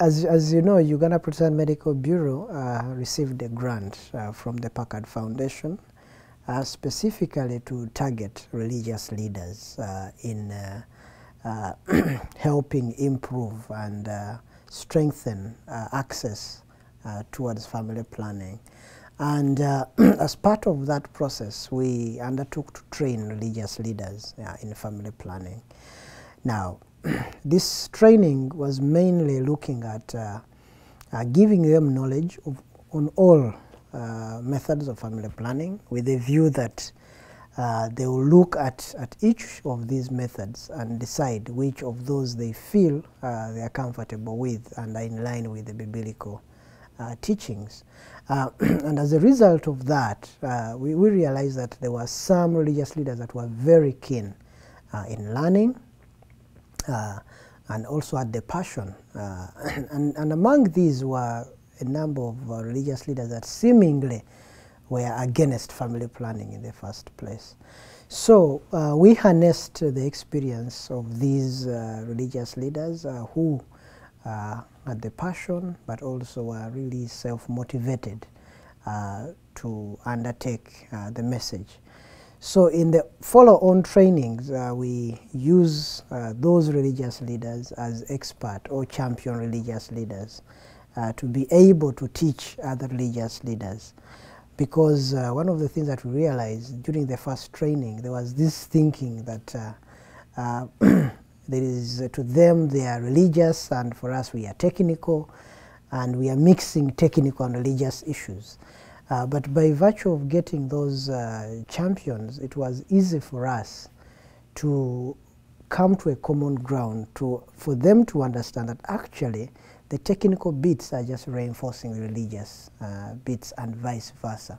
As, as you know, Uganda Protestant Medical Bureau uh, received a grant uh, from the Packard Foundation uh, specifically to target religious leaders uh, in uh, uh, helping improve and strengthen access towards family planning. And as part of that process, we undertook to train religious leaders in family planning. Now, this training was mainly looking at uh, uh, giving them knowledge of, on all uh, methods of family planning with a view that uh, they will look at, at each of these methods and decide which of those they feel uh, they are comfortable with and are in line with the biblical teachings. Uh, and as a result of that, uh, we, we realized that there were some religious leaders that were very keen uh, in learning uh, and also at the Passion. Uh, and, and among these were a number of uh, religious leaders that seemingly were against family planning in the first place. So uh, we harnessed the experience of these uh, religious leaders uh, who had the passion but also were really self-motivated to undertake the message. So in the follow-on trainings, uh, we use uh, those religious leaders as expert or champion religious leaders uh, to be able to teach other religious leaders. Because uh, one of the things that we realized during the first training, there was this thinking that uh, uh, there is to them they are religious and for us we are technical and we are mixing technical and religious issues. Uh, but by virtue of getting those uh, champions, it was easy for us to come to a common ground to, for them to understand that actually the technical bits are just reinforcing the religious uh, bits and vice versa.